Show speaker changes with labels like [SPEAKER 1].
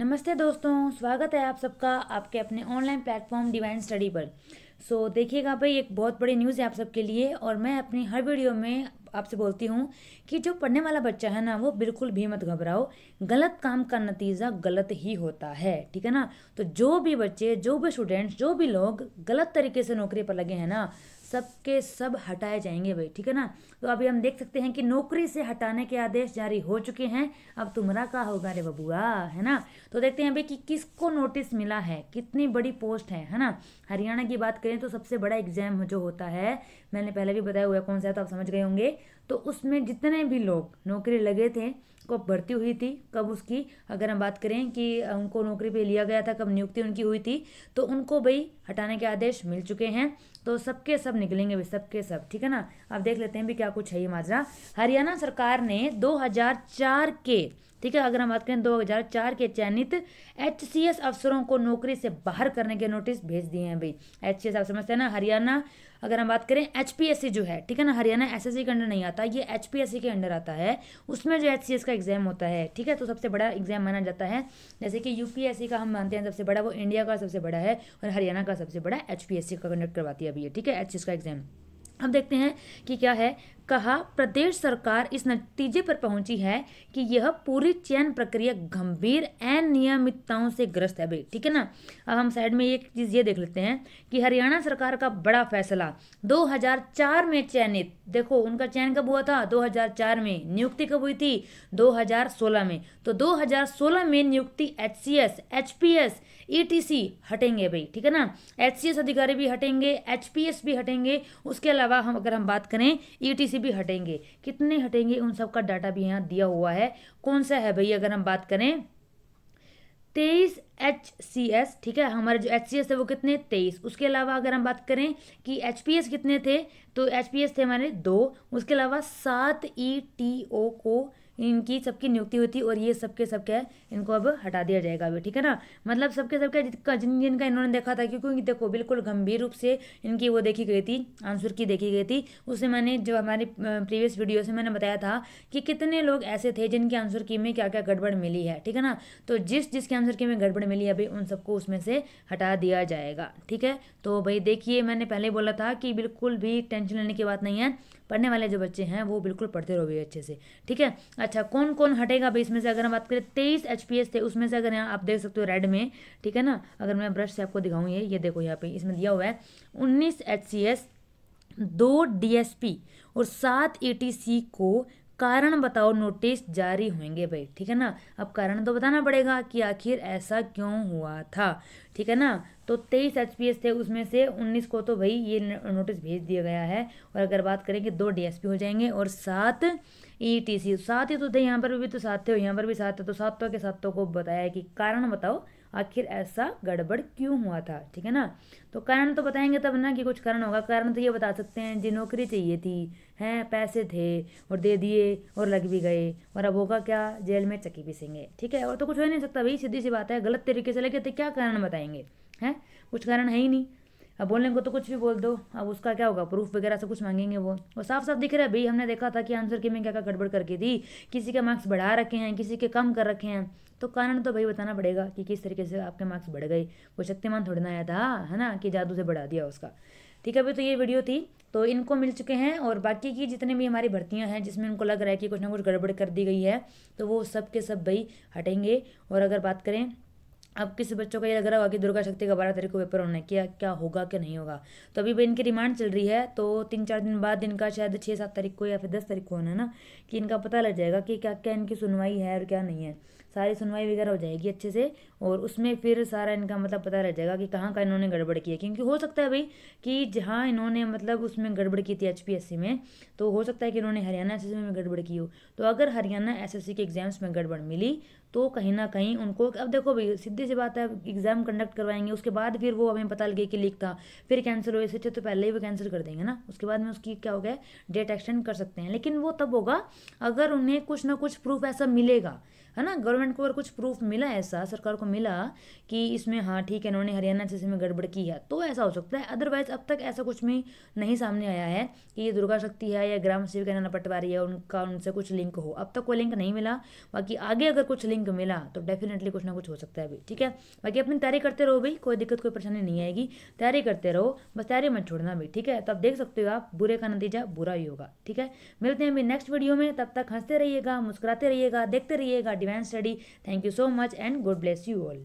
[SPEAKER 1] नमस्ते दोस्तों स्वागत है आप सबका आपके अपने ऑनलाइन प्लेटफॉर्म डिवाइन स्टडी पर सो so, देखिएगा भाई एक बहुत बड़ी न्यूज़ है आप सबके लिए और मैं अपनी हर वीडियो में आपसे बोलती हूँ कि जो पढ़ने वाला बच्चा है ना वो बिल्कुल भी मत घबराओ गलत काम का नतीजा गलत ही होता है ठीक है ना तो जो भी बच्चे जो भी स्टूडेंट्स जो भी लोग गलत तरीके से नौकरी पर लगे हैं ना सब के सब हटाए जाएंगे भाई ठीक है ना तो अभी हम देख सकते हैं कि नौकरी से हटाने के आदेश जारी हो चुके हैं अब तुम्हारा कहा होगा रे बबुआ है ना तो देखते हैं भाई कि किसको नोटिस मिला है कितनी बड़ी पोस्ट है है ना हरियाणा की बात करें तो सबसे बड़ा एग्जाम जो होता है मैंने पहले भी बताया हुआ कौन सा है तो आप समझ गए होंगे तो उसमें जितने भी लोग नौकरी लगे थे कब भर्ती हुई थी कब उसकी अगर हम बात करें कि उनको नौकरी पे लिया गया था कब नियुक्ति उनकी हुई थी तो उनको भाई हटाने के आदेश मिल चुके हैं तो सबके सब निकलेंगे भी सबके सब ठीक है ना अब देख लेते हैं भी क्या कुछ है ये माजरा हरियाणा सरकार ने 2004 के ठीक है अगर हम बात करें 2004 के चयनित एच अफसरों को नौकरी से बाहर करने के नोटिस भेज दिए हैं भाई एच आप समझते हैं ना हरियाणा अगर हम बात करें एच जो है ठीक है ना हरियाणा एस के अंडर नहीं आता ये एच के अंडर आता है उसमें जो एच का एग्जाम होता है ठीक है तो सबसे बड़ा एग्जाम माना जाता है जैसे कि यूपीएससी का हम मानते हैं सबसे बड़ा वो इंडिया का सबसे बड़ा है और हरियाणा का सबसे बड़ा एच का कंडक्ट करवाती है अभी ये ठीक है एच का एग्जाम अब देखते हैं कि क्या है कहा प्रदेश सरकार इस नतीजे पर पहुंची है कि यह पूरी चयन प्रक्रिया गंभीर अनियमितताओं से ग्रस्त है ठीक है ना अब हम साइड में एक चीज़ ये देख लेते हैं कि हरियाणा सरकार का बड़ा फैसला 2004 में चयनित देखो उनका चयन कब हुआ था 2004 में नियुक्ति कब हुई थी 2016 में तो 2016 में नियुक्ति H C S H P S E T C हटेंगे भाई ठीक है ना एच सी एस अधिकारी भी हटेंगे एच पी एस भी हटेंगे उसके अलावा अलावा हम अगर हम बात करें ईटीसी e भी हटेंगे कितने हटेंगे उन सब का डाटा भी यहाँ दिया हुआ है कौन सा है भैया अगर हम बात करें तेईस एच सी एस ठीक है हमारे जो एच सी एस है वो कितने तेईस उसके अलावा अगर हम बात करें कि एच पी एस कितने थे तो एच पी एस थे हमारे दो उसके अलावा सात ई टी ओ को इनकी सबकी नियुक्ति हुई थी और ये सबके सब क्या है इनको अब हटा दिया जाएगा अभी ठीक है ना मतलब सबके सब क्या जिन जिनका इन्होंने देखा था क्योंकि देखो बिल्कुल गंभीर रूप से इनकी वो देखी गई थी आंसर की देखी गई थी उससे मैंने जो हमारी प्रीवियस वीडियो से मैंने बताया था कि कितने लोग ऐसे थे जिनके आंसर की में क्या क्या गड़बड़ मिली है ठीक है ना तो जिस जिसके आंसर की में गड़बड़ मिली है अभी उन सबको उसमें से हटा दिया जाएगा ठीक है तो भाई देखिए मैंने पहले बोला था कि बिल्कुल भी टेंशन लेने की बात नहीं है पढ़ने वाले जो बच्चे हैं वो बिल्कुल पढ़ते रहो भी अच्छे से ठीक है अच्छा कौन कौन हटेगा भाई इसमें से अगर हम बात करें तेईस एच थे उसमें से अगर यहाँ आप देख सकते हो रेड में ठीक है ना अगर मैं ब्रश से आपको दिखाऊँ ये ये देखो यहाँ पे इसमें दिया हुआ है उन्नीस एच दो डीएसपी और सात एटीसी को कारण बताओ नोटिस जारी होंगे भाई ठीक है ना अब कारण तो बताना पड़ेगा कि आखिर ऐसा क्यों हुआ था ठीक है ना तो तेईस एच थे उसमें से उन्नीस को तो भाई ये नोटिस भेज दिया गया है और अगर बात करें कि दो डीएसपी हो जाएंगे और सात ई टी सी सात ही तो थे यहाँ पर भी तो सात थे और यहाँ पर भी सात थे तो सातों के सातों को बताया कि कारण बताओ आखिर ऐसा गड़बड़ क्यों हुआ था ठीक है ना तो कारण तो बताएंगे तब ना कि कुछ कारण होगा कारण तो ये बता सकते हैं जी नौकरी चाहिए थी हैं पैसे थे और दे दिए और लग भी गए और अब होगा क्या जेल में चकी पीसेंगे ठीक है और तो कुछ हो नहीं सकता भाई सीधी सी बात है गलत तरीके से लगे तो क्या कारण बताएंगे हैं कुछ कारण है ही नहीं अब बोलने को तो कुछ भी बोल दो अब उसका क्या होगा प्रूफ वगैरह सब कुछ मांगेंगे वो और साफ साफ दिख रहा है भाई हमने देखा था कि आंसर की में क्या क्या गड़बड़ करके दी किसी के मार्क्स बढ़ा रखे हैं किसी के कम कर रखे हैं तो कारण तो भाई बताना पड़ेगा कि किस तरीके से आपके मार्क्स बढ़ गए वो शक्तिमान थोड़ी ना आया था है ना कि जादू से बढ़ा दिया उसका ठीक है भाई तो ये वीडियो थी तो इनको मिल चुके हैं और बाकी की जितने भी हमारी भर्तियां हैं जिसमें इनको लग रहा है कि कुछ ना कुछ गड़बड़ कर दी गई है तो वो सब के सब भाई हटेंगे और अगर बात करें अब किसी बच्चों का ये लग रहा होगा कि दुर्गा शक्ति का बारह तारीख को पेपर होना है क्या क्या होगा क्या नहीं होगा तो अभी इनकी रिमांड चल रही है तो तीन चार दिन बाद इनका शायद छः सात तारीख को या फिर दस तारीख को होना है ना कि इनका पता लग जाएगा कि क्या क्या इनकी सुनवाई है और क्या नहीं है सारी सुनवाई वगैरह हो जाएगी अच्छे से और उसमें फिर सारा इनका मतलब पता रह जाएगा कि कहाँ का इन्होंने गड़बड़ की है क्योंकि हो सकता है भाई कि जहाँ इन्होंने मतलब उसमें गड़बड़ की थी एच में तो हो सकता है कि इन्होंने हरियाणा एस में गड़बड़ की हो तो अगर हरियाणा एस के एग्ज़ाम्स में गड़बड़ मिली तो कहीं ना कहीं उनको अब देखो भाई सीधी सी बात है एग्ज़ाम कंडक्ट करवाएंगे उसके बाद फिर वो हमें पता लगे कि लीक था फिर कैंसिल हो इससे तो पहले ही वो कैंसिल कर देंगे ना उसके बाद में उसकी क्या हो गया डेट एक्सटेंड कर सकते हैं लेकिन वो तब होगा अगर उन्हें कुछ ना कुछ प्रूफ ऐसा मिलेगा है ना गवर्नमेंट को अगर कुछ प्रूफ मिला ऐसा सरकार को मिला कि इसमें हाँ ठीक है इन्होंने हरियाणा से में गड़बड़ की है तो ऐसा हो सकता है अदरवाइज अब तक ऐसा कुछ भी नहीं सामने आया है कि ये दुर्गा शक्ति है या ग्राम सेविका नाना पटवारी है उनका उनसे कुछ लिंक हो अब तक कोई लिंक नहीं मिला बाकी आगे अगर कुछ लिंक मिला तो डेफिनेटली कुछ ना कुछ हो सकता है अभी ठीक है बाकी अपनी तैयारी करते रहो भाई कोई दिक्कत कोई परेशानी नहीं आएगी तैयारी करते रहो बस तैयारी मत छोड़ना भी ठीक है तो आप देख सकते हो आप बुरे का नतीजा बुरा ही होगा ठीक है मिलते हैं अभी नेक्स्ट वीडियो में तब तक हंसते रहिएगा मुस्कुराते रहिएगा देखते रहिएगा study thank you so much and god bless you all